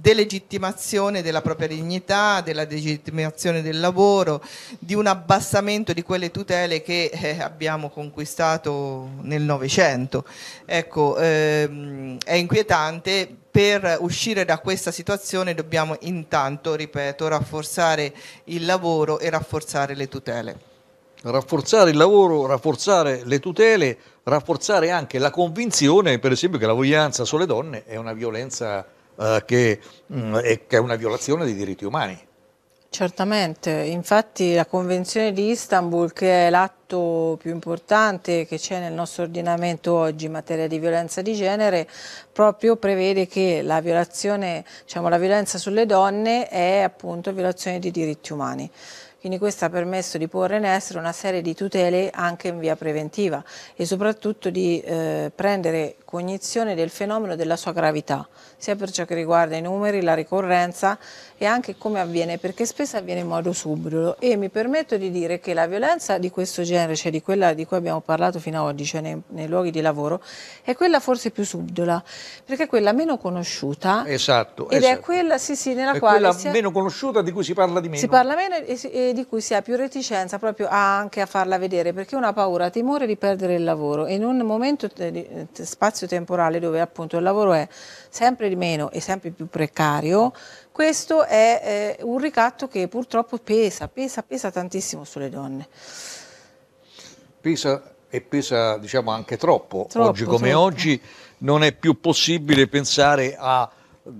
delegittimazione della propria dignità della legittimazione del lavoro di un abbassamento di quelle tutele che eh, abbiamo conquistato nel Novecento 100. Ecco, ehm, è inquietante. Per uscire da questa situazione dobbiamo intanto, ripeto, rafforzare il lavoro e rafforzare le tutele. Rafforzare il lavoro, rafforzare le tutele, rafforzare anche la convinzione, per esempio, che la voglianza sulle donne è una violenza eh, che, mh, mm, è, che è una violazione dei diritti umani. Certamente, infatti la Convenzione di Istanbul, che è l'atto più importante che c'è nel nostro ordinamento oggi in materia di violenza di genere, proprio prevede che la, diciamo, la violenza sulle donne è appunto violazione di diritti umani. Quindi questo ha permesso di porre in essere una serie di tutele anche in via preventiva e soprattutto di eh, prendere cognizione del fenomeno e della sua gravità, sia per ciò che riguarda i numeri, la ricorrenza e anche come avviene, perché spesso avviene in modo subdolo e mi permetto di dire che la violenza di questo genere, cioè di quella di cui abbiamo parlato fino ad oggi, cioè nei, nei luoghi di lavoro, è quella forse più subdola, perché è quella meno conosciuta. Esatto. Ed esatto. è quella, sì, sì, nella è quale... Quella è... meno conosciuta di cui si parla di meno. Si parla meno e, e di cui si ha più reticenza proprio anche a farla vedere, perché una paura, timore di perdere il lavoro e in un momento eh, eh, spazio temporale dove appunto il lavoro è sempre di meno e sempre più precario, questo è eh, un ricatto che purtroppo pesa, pesa, pesa tantissimo sulle donne. Pesa e pesa diciamo anche troppo, troppo oggi come troppo. oggi non è più possibile pensare ad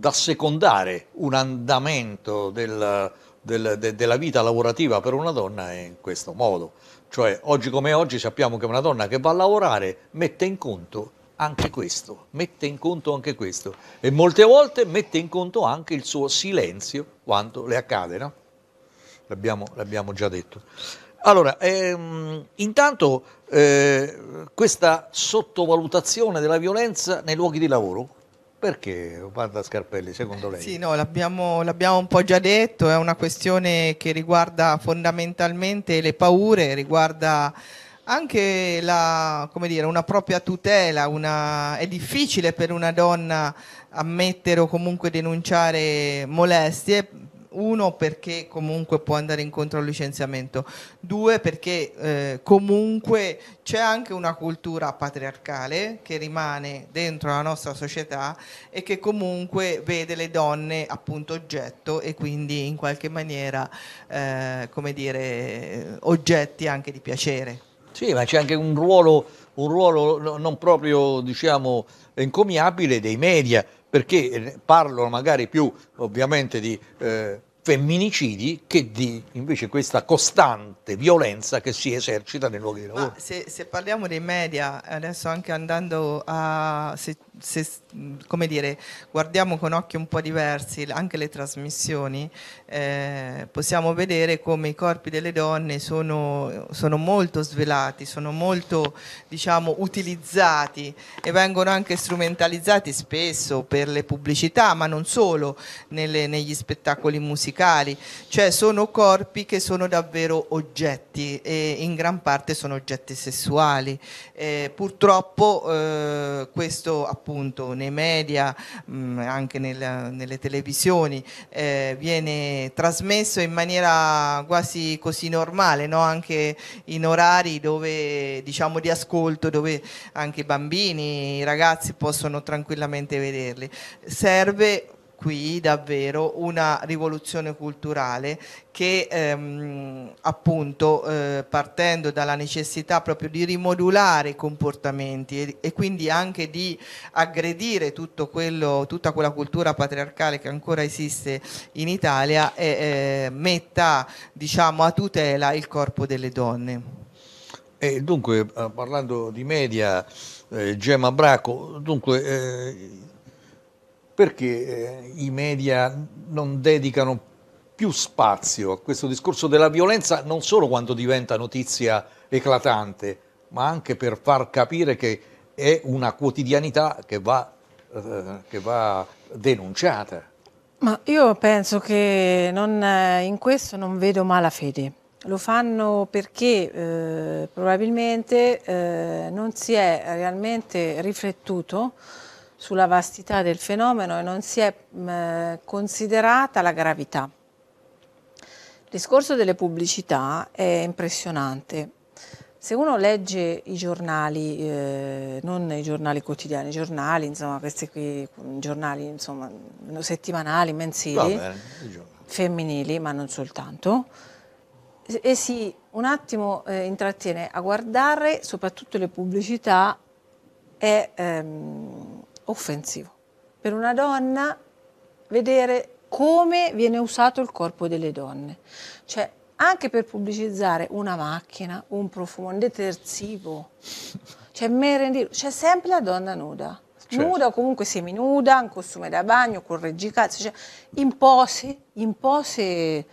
assecondare un andamento del, del, de, della vita lavorativa per una donna in questo modo. Cioè oggi come oggi sappiamo che una donna che va a lavorare mette in conto anche questo, mette in conto anche questo e molte volte mette in conto anche il suo silenzio quando le accade, no? l'abbiamo, l'abbiamo, già detto. Allora, ehm, intanto eh, questa sottovalutazione della violenza nei luoghi di lavoro, perché guarda Scarpelli, secondo lei? Sì, no, l'abbiamo, l'abbiamo, un po' già detto, è una questione che riguarda fondamentalmente le paure, riguarda anche la, dire, una propria tutela, una... è difficile per una donna ammettere o comunque denunciare molestie, uno perché comunque può andare incontro al licenziamento, due perché eh, comunque c'è anche una cultura patriarcale che rimane dentro la nostra società e che comunque vede le donne appunto oggetto e quindi in qualche maniera eh, come dire oggetti anche di piacere. Sì, ma c'è anche un ruolo, un ruolo non proprio diciamo, encomiabile dei media, perché parlano magari più ovviamente di eh, femminicidi che di invece questa costante violenza che si esercita nei luoghi di lavoro. Se, se, parliamo dei media, adesso anche andando a, se se come dire, guardiamo con occhi un po' diversi anche le trasmissioni, eh, possiamo vedere come i corpi delle donne sono, sono molto svelati, sono molto diciamo, utilizzati e vengono anche strumentalizzati spesso per le pubblicità, ma non solo nelle, negli spettacoli musicali, cioè sono corpi che sono davvero oggetti e in gran parte sono oggetti sessuali. Eh, purtroppo eh, questo appunto appunto nei media, mh, mm, anche nel, nelle televisioni, eh, viene trasmesso in maniera quasi così normale, no? anche in orari dove, diciamo, di ascolto, dove anche i bambini, i ragazzi possono tranquillamente vederli. Serve qui davvero una rivoluzione culturale che ehm, appunto eh, partendo dalla necessità proprio di rimodulare i comportamenti e, e quindi anche di aggredire quello, tutta quella cultura patriarcale che ancora esiste in Italia e, eh, metta diciamo, a tutela il corpo delle donne. E eh, dunque, eh, parlando di media, eh, Gemma Bracco, dunque, eh, perché eh, i media non dedicano più spazio a questo discorso della violenza, non solo quando diventa notizia eclatante, ma anche per far capire che è una quotidianità che va, eh, che va denunciata. Ma io penso che non, eh, in questo non vedo malafede. Lo fanno perché eh, probabilmente eh, non si è realmente riflettuto sulla vastità del fenomeno e non si è mh, considerata la gravità. Il discorso delle pubblicità è impressionante. Se uno legge i giornali, eh, non i giornali quotidiani, i giornali, insomma, questi qui, giornali, insomma, settimanali, mensili, bene, femminili, ma non soltanto, e si un attimo eh, intrattiene a guardare soprattutto le pubblicità è... Ehm, offensivo. Per una donna vedere come viene usato il corpo delle donne, cioè anche per pubblicizzare una macchina, un profumo, un detersivo, cioè merendino, c'è sempre la donna nuda. Certo. nuda o comunque seminuda, in costume da bagno, con reggicazzo, cioè in pose, in pose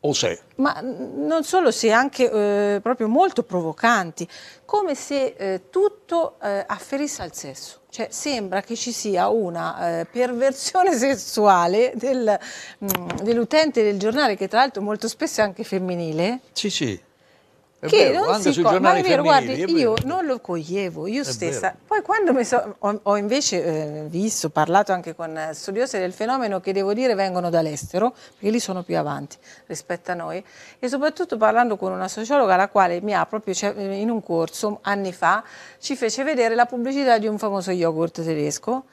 o se. Ma mm, non solo se, anche eh, proprio molto provocanti, come se eh, tutto eh, afferisse al sesso. Cioè sembra che ci sia una eh, perversione *laughs* sessuale del, mm, dell'utente del giornale, che tra l'altro molto spesso è anche femminile. Sì, sì. È che vero, non si co- ma è vero, guardi, è io non lo coglievo, io stessa. Poi quando so, ho, ho, invece eh, visto, parlato anche con eh, studiosi del fenomeno che devo dire vengono dall'estero, perché lì sono più avanti rispetto a noi, e soprattutto parlando con una sociologa la quale mi ha proprio cioè, eh, in un corso anni fa ci fece vedere la pubblicità di un famoso yogurt tedesco,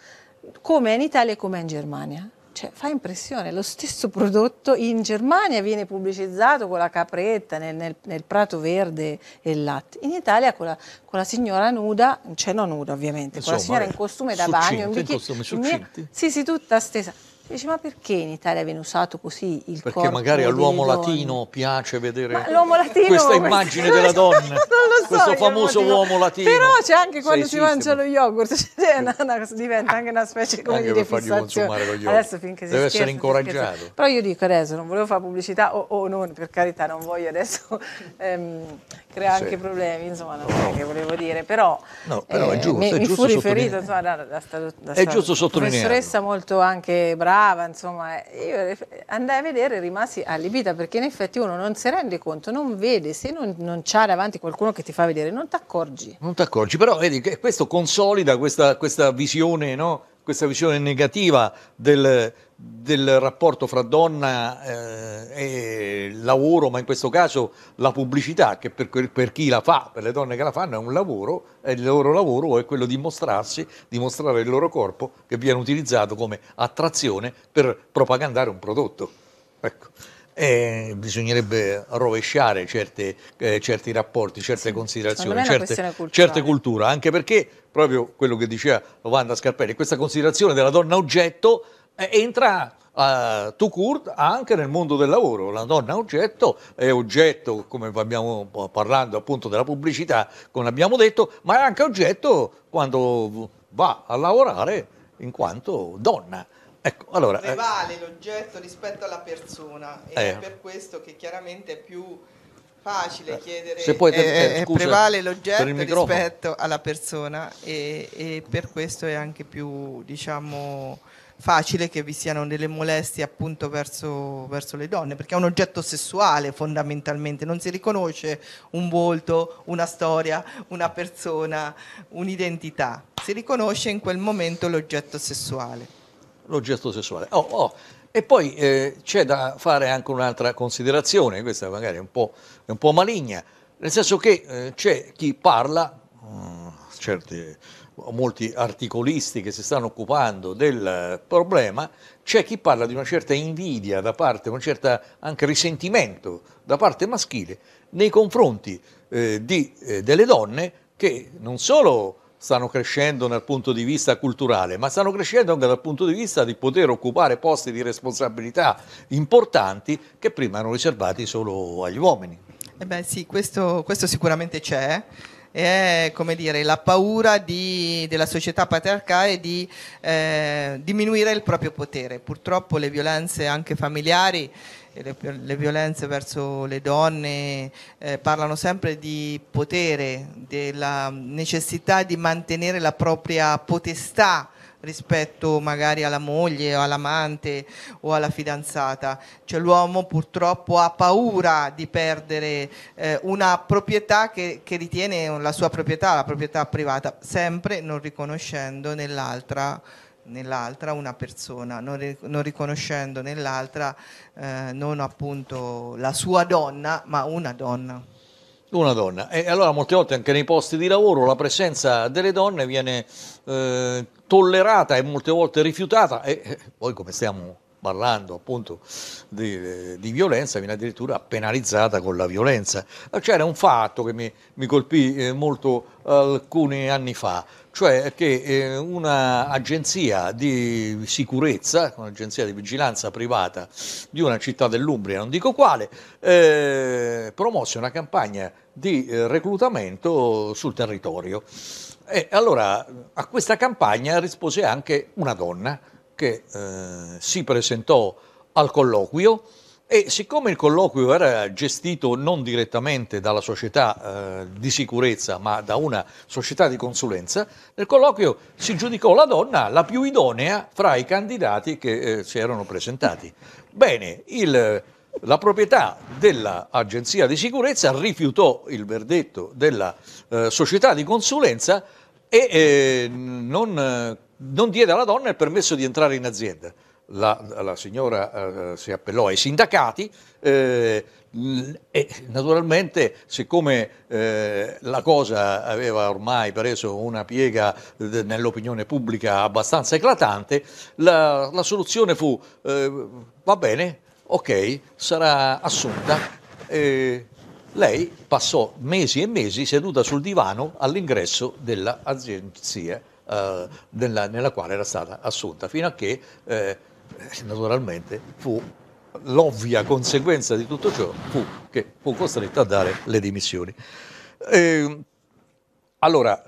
come in Italia e come in Germania. Cioè, fa impressione, lo stesso prodotto in Germania viene pubblicizzato con la capretta nel, nel, nel prato verde e il latte, in Italia con la, con la signora nuda, cioè non nuda ovviamente, Insomma, con la signora in costume da bagno, in, in costume, in, sì sì tutta stesa, Dice, ma perché in Italia viene usato così il perché Perché magari all'uomo latino piace vedere latino, questa immagine della *laughs* donna, so, questo famoso motivo. uomo latino. Però c'è anche quando si mangia lo yogurt, *laughs* cioè, una, una, diventa anche una specie come anche di fissazione. Adesso finché si Deve scherza, essere incoraggiato. Però io dico adesso, non volevo fare pubblicità o, oh, non, per carità, non voglio adesso... *laughs* Ehm, crea sì. anche problemi, insomma, non è che volevo dire, però, no, però eh, giusto, mi, mi fu riferito insomma, da, da, sta, da è sta professoressa molto anche brava, insomma, eh, io eh, andai a vedere e rimasi allibita perché in effetti uno non si rende conto, non vede, se non, non c'ha davanti qualcuno che ti fa vedere, non ti accorgi. Non ti accorgi, però vedi che questo consolida questa, questa visione, no? questa visione negativa del, del rapporto fra donna eh, e lavoro, ma in questo caso la pubblicità, che per, per, chi la fa, per le donne che la fanno, è un lavoro, e il loro lavoro è quello di mostrarsi, di mostrare il loro corpo che viene utilizzato come attrazione per propagandare un prodotto. Ecco. Eh, bisognerebbe rovesciare certe, eh, certi rapporti, certe sì, considerazioni, certe, certe, culture, anche perché proprio quello che diceva Lovanda Scarpelli, questa considerazione della donna oggetto entra eh, uh, court anche nel mondo del lavoro. La donna è oggetto è oggetto, come abbiamo parlando appunto della pubblicità, come abbiamo detto, ma è anche oggetto quando va a lavorare in quanto donna. Ecco, allora, Prevale eh, l'oggetto rispetto alla persona e eh, è per questo che chiaramente è più facile eh, chiedere se puoi, eh, eh, scusa, prevale l'oggetto rispetto alla persona e, e per questo è anche più diciamo facile che vi siano delle molestie appunto verso, verso, le donne, perché è un oggetto sessuale fondamentalmente, non si riconosce un volto, una storia, una persona, un'identità, si riconosce in quel momento l'oggetto sessuale. L'oggetto sessuale. Oh, oh. E poi eh, c'è da fare anche un'altra considerazione, questa magari è un po', è un po maligna, nel senso che eh, c'è chi parla, mh, mm, certi molti articolisti che si stanno occupando del eh, problema, c'è chi parla di una certa invidia da parte, un certo anche risentimento da parte maschile nei confronti eh, di, eh, delle donne che non solo stanno crescendo dal punto di vista culturale, ma stanno crescendo anche dal punto di vista di poter occupare posti di responsabilità importanti che prima erano riservati solo agli uomini. Eh beh sì, questo, questo sicuramente c'è è come dire, la paura di, della società patriarcale di eh, diminuire il proprio potere. Purtroppo le violenze anche familiari eh, le, le, violenze verso le donne eh, parlano sempre di potere, della necessità di mantenere la propria potestà rispetto magari alla moglie o all'amante o alla fidanzata. Cioè l'uomo purtroppo ha paura di perdere eh, una proprietà che, che, ritiene la sua proprietà, la proprietà privata, sempre non riconoscendo nell'altra nell'altra una persona, non, ri non riconoscendo nell'altra eh, non appunto la sua donna, ma una donna una donna. E allora molte volte anche nei posti di lavoro la presenza delle donne viene eh, tollerata e molte volte rifiutata e eh, poi come stiamo parlando appunto di, di, violenza, viene addirittura penalizzata con la violenza. C'era un fatto che mi, mi colpì eh, molto alcuni anni fa, cioè che eh, un'agenzia di sicurezza, un'agenzia di vigilanza privata di una città dell'Umbria, non dico quale, eh, promosse una campagna di eh, reclutamento sul territorio. E allora a questa campagna rispose anche una donna, che eh, si presentò al colloquio e siccome il colloquio era gestito non direttamente dalla società eh, di sicurezza ma da una società di consulenza, nel colloquio si giudicò la donna la più idonea fra i candidati che eh, si erano presentati. Bene, il, la proprietà dell'agenzia di sicurezza rifiutò il verdetto della eh, società di consulenza e eh, non non diede alla donna il permesso di entrare in azienda. La, la signora eh, eh, si appellò ai sindacati eh, e naturalmente siccome eh, la cosa aveva ormai preso una piega eh, nell'opinione pubblica abbastanza eclatante, la, la soluzione fu eh, va bene, ok, sarà assunta. lei passò mesi e mesi seduta sul divano all'ingresso dell'agenzia eh, nella, nella, quale era stata assunta, fino a che eh, naturalmente fu l'ovvia conseguenza di tutto ciò fu che fu costretta a dare le dimissioni. Eh, allora,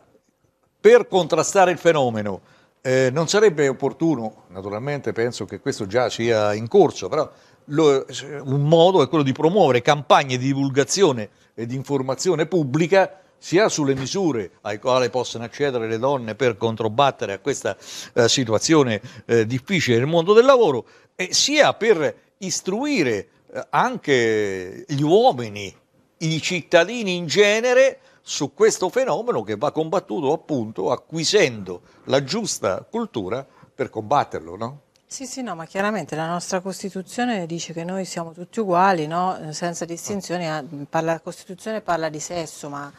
per contrastare il fenomeno, eh, non sarebbe opportuno, naturalmente penso che questo già sia in corso, però lo, un modo è quello di promuovere campagne di divulgazione e di informazione pubblica sia sulle misure alle quali possono accedere le donne per controbattere a questa eh, situazione eh, difficile nel mondo del lavoro, sia per istruire eh, anche gli uomini, i cittadini in genere, su questo fenomeno che va combattuto appunto acquisendo la giusta cultura per combatterlo, no? Sì, sì, no, ma chiaramente la nostra Costituzione dice che noi siamo tutti uguali, no? senza distinzioni, eh, la Costituzione parla di sesso, ma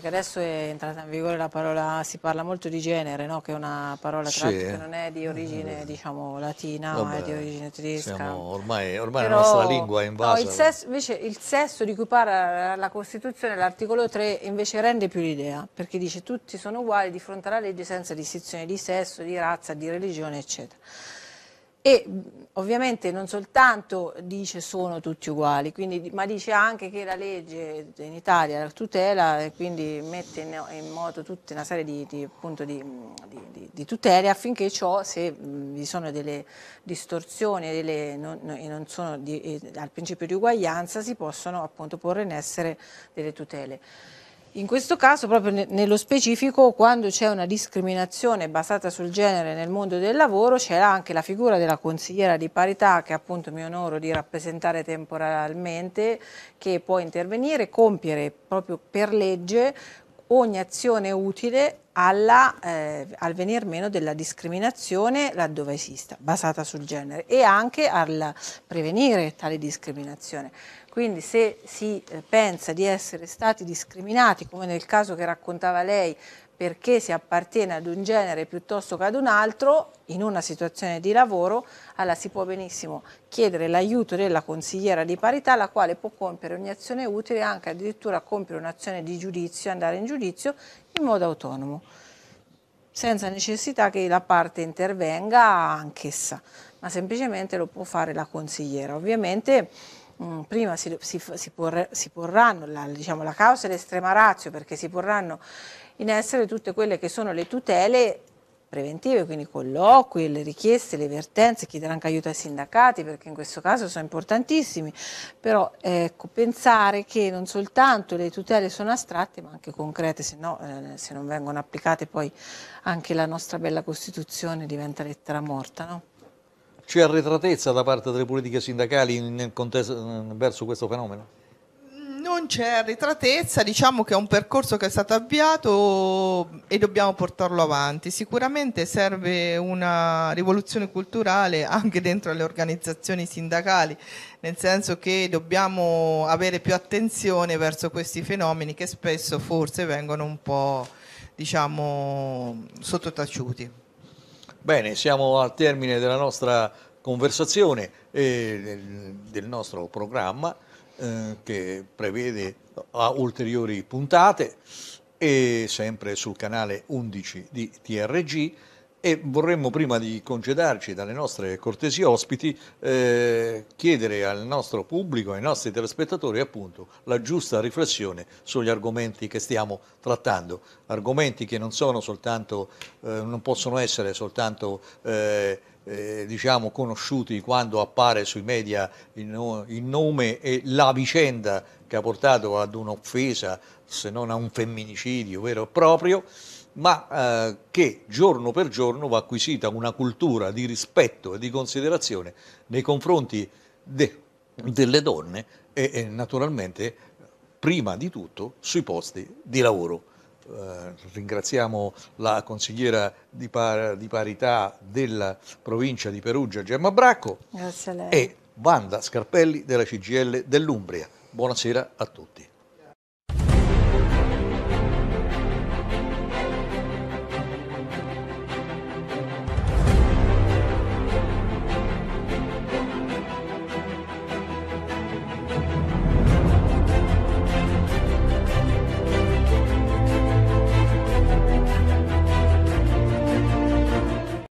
perché adesso è entrata in vigore la parola, si parla molto di genere, no? che è una parola sì. che non è di origine mm. diciamo, latina, Vabbè, ma è di origine tedesca. Siamo, ormai, ormai Però, la nostra lingua è invasa. No, il sesso, invece il sesso di cui parla la Costituzione, l'articolo 3, invece rende più l'idea, perché dice tutti sono uguali di fronte alla legge senza distinzione di sesso, di razza, di religione, eccetera e ovviamente non soltanto dice sono tutti uguali, quindi, ma dice anche che la legge in Italia la tutela e quindi mette in, moto tutta una serie di, di, di, di tutele affinché ciò, se vi sono delle distorsioni delle, non, non sono al principio di uguaglianza, si possono appunto porre in essere delle tutele. In questo caso, proprio ne nello specifico, quando c'è una discriminazione basata sul genere nel mondo del lavoro, c'è anche la figura della consigliera di parità, che appunto mi onoro di rappresentare temporalmente, che può intervenire e compiere proprio per legge ogni azione utile alla, eh, al venir meno della discriminazione laddove esista, basata sul genere, e anche al prevenire tale discriminazione. Quindi se si eh, pensa di essere stati discriminati, come nel caso che raccontava lei, perché si appartiene ad un genere piuttosto che ad un altro, in una situazione di lavoro, allora si può benissimo chiedere l'aiuto della consigliera di parità, la quale può compiere ogni azione utile, anche addirittura compiere un'azione di giudizio, andare in giudizio in modo autonomo, senza necessità che la parte intervenga anch'essa, ma semplicemente lo può fare la consigliera. Ovviamente Mm, prima si, si, si, porre, si porranno la, diciamo, la causa e l'estrema razio perché si porranno in essere tutte quelle che sono le tutele preventive, quindi colloqui, le richieste, le vertenze, chiederà anche aiuto ai sindacati perché in questo caso sono importantissimi, però ecco, pensare che non soltanto le tutele sono astratte ma anche concrete, se no eh, se non vengono applicate poi anche la nostra bella Costituzione diventa lettera morta. No? C'è arretratezza da parte delle politiche sindacali in, in, eh, verso questo fenomeno? Non c'è arretratezza, diciamo che è un percorso che è stato avviato e dobbiamo portarlo avanti. Sicuramente serve una rivoluzione culturale anche dentro le organizzazioni sindacali, nel senso che dobbiamo avere più attenzione verso questi fenomeni che spesso forse vengono un po' diciamo, sottotaciuti. Bene, siamo al termine della nostra conversazione e del nostro programma eh, che prevede ulteriori puntate e sempre sul canale 11 di TRG e vorremmo prima di congedarci dalle nostre cortesi ospiti eh, chiedere al nostro pubblico, ai nostri telespettatori appunto la giusta riflessione sugli argomenti che stiamo trattando, argomenti che non, soltanto, eh, non possono essere soltanto eh, eh, diciamo, conosciuti quando appare sui media il, no, il, nome e la vicenda che ha portato ad un'offesa, se non a un femminicidio vero e proprio, ma eh, che giorno per giorno va acquisita una cultura di rispetto e di considerazione nei confronti de, delle donne e, e, naturalmente prima di tutto sui posti di lavoro. Eh, ringraziamo la consigliera di, par, di, parità della provincia di Perugia Gemma Bracco e Wanda Scarpelli della CGL dell'Umbria. Buonasera a tutti.